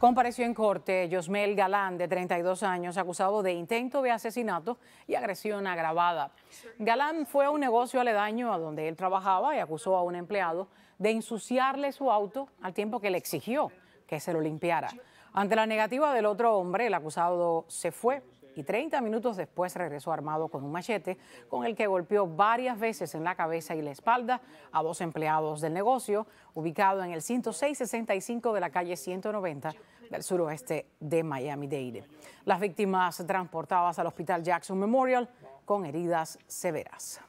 Compareció en corte Yosmel Galán, de 32 años, acusado de intento de asesinato y agresión agravada. Galán fue a un negocio aledaño a donde él trabajaba y acusó a un empleado de ensuciarle su auto al tiempo que le exigió que se lo limpiara. Ante la negativa del otro hombre, el acusado se fue y 30 minutos después regresó armado con un machete con el que golpeó varias veces en la cabeza y la espalda a dos empleados del negocio ubicado en el 10665 de la calle 190 del suroeste de Miami-Dade. Las víctimas transportadas al Hospital Jackson Memorial con heridas severas.